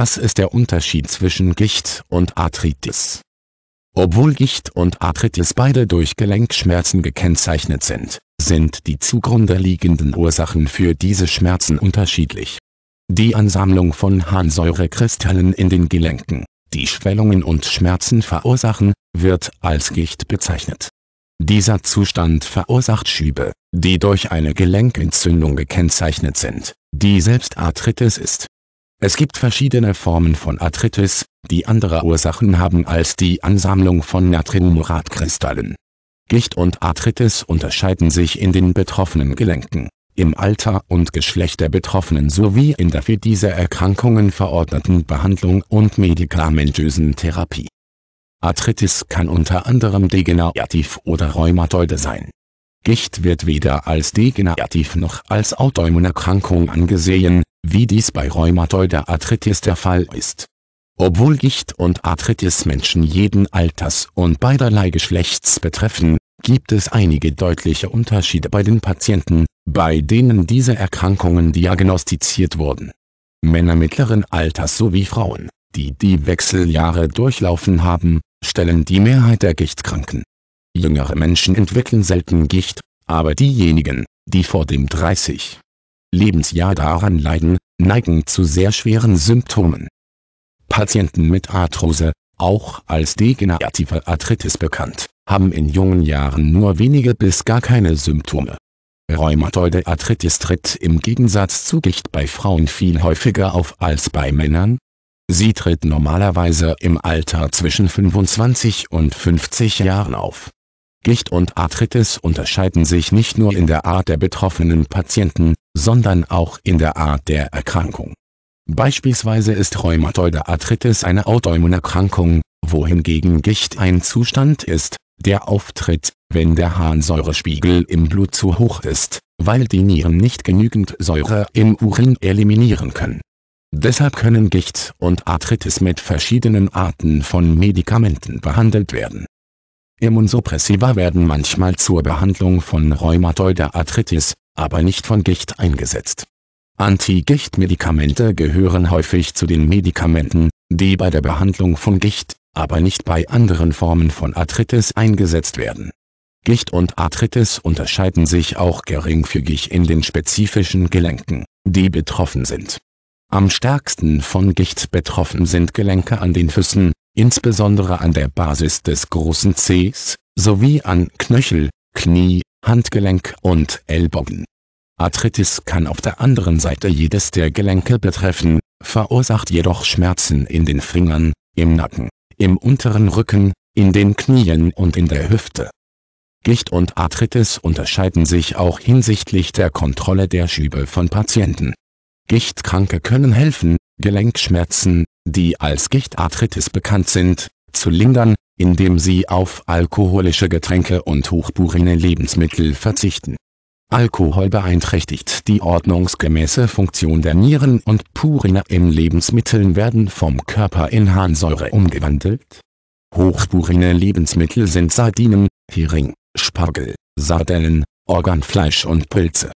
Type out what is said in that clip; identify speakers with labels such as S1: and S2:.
S1: Was ist der Unterschied zwischen Gicht und Arthritis? Obwohl Gicht und Arthritis beide durch Gelenkschmerzen gekennzeichnet sind, sind die zugrunde liegenden Ursachen für diese Schmerzen unterschiedlich. Die Ansammlung von Harnsäurekristallen in den Gelenken, die Schwellungen und Schmerzen verursachen, wird als Gicht bezeichnet. Dieser Zustand verursacht Schübe, die durch eine Gelenkentzündung gekennzeichnet sind, die selbst Arthritis ist es gibt verschiedene Formen von Arthritis, die andere Ursachen haben als die Ansammlung von Natriumratkristallen. Gicht und Arthritis unterscheiden sich in den betroffenen Gelenken, im Alter und Geschlecht der Betroffenen sowie in der für diese Erkrankungen verordneten Behandlung und medikamentösen Therapie. Arthritis kann unter anderem degenerativ oder rheumatoide sein. Gicht wird weder als degenerativ noch als Autoimmunerkrankung angesehen, wie dies bei Rheumatoider Arthritis der Fall ist. Obwohl Gicht und Arthritis Menschen jeden Alters und beiderlei Geschlechts betreffen, gibt es einige deutliche Unterschiede bei den Patienten, bei denen diese Erkrankungen diagnostiziert wurden. Männer mittleren Alters sowie Frauen, die die Wechseljahre durchlaufen haben, stellen die Mehrheit der Gichtkranken. Jüngere Menschen entwickeln selten Gicht, aber diejenigen, die vor dem 30. Lebensjahr daran leiden, neigen zu sehr schweren Symptomen. Patienten mit Arthrose, auch als degenerative Arthritis bekannt, haben in jungen Jahren nur wenige bis gar keine Symptome. Rheumatoide Arthritis tritt im Gegensatz zu Gicht bei Frauen viel häufiger auf als bei Männern. Sie tritt normalerweise im Alter zwischen 25 und 50 Jahren auf. Gicht und Arthritis unterscheiden sich nicht nur in der Art der betroffenen Patienten, sondern auch in der Art der Erkrankung. Beispielsweise ist Rheumatoide Arthritis eine Autoimmunerkrankung, wohingegen Gicht ein Zustand ist, der auftritt, wenn der Harnsäurespiegel im Blut zu hoch ist, weil die Nieren nicht genügend Säure im Urin eliminieren können. Deshalb können Gicht und Arthritis mit verschiedenen Arten von Medikamenten behandelt werden. Immunsuppressiva werden manchmal zur Behandlung von Rheumatoider Arthritis, aber nicht von Gicht eingesetzt. Anti-Gicht-Medikamente gehören häufig zu den Medikamenten, die bei der Behandlung von Gicht, aber nicht bei anderen Formen von Arthritis eingesetzt werden. Gicht und Arthritis unterscheiden sich auch geringfügig in den spezifischen Gelenken, die betroffen sind. Am stärksten von Gicht betroffen sind Gelenke an den Füßen, insbesondere an der Basis des großen Cs, sowie an Knöchel, Knie, Handgelenk und Ellbogen. Arthritis kann auf der anderen Seite jedes der Gelenke betreffen, verursacht jedoch Schmerzen in den Fingern, im Nacken, im unteren Rücken, in den Knien und in der Hüfte. Gicht und Arthritis unterscheiden sich auch hinsichtlich der Kontrolle der Schübe von Patienten. Gichtkranke können helfen, Gelenkschmerzen, die als Gichtarthritis bekannt sind, zu lindern, indem sie auf alkoholische Getränke und hochpurine Lebensmittel verzichten. Alkohol beeinträchtigt die ordnungsgemäße Funktion der Nieren und Purine in Lebensmitteln werden vom Körper in Harnsäure umgewandelt. Hochpurine Lebensmittel sind Sardinen, Hering, Spargel, Sardellen, Organfleisch und Pilze.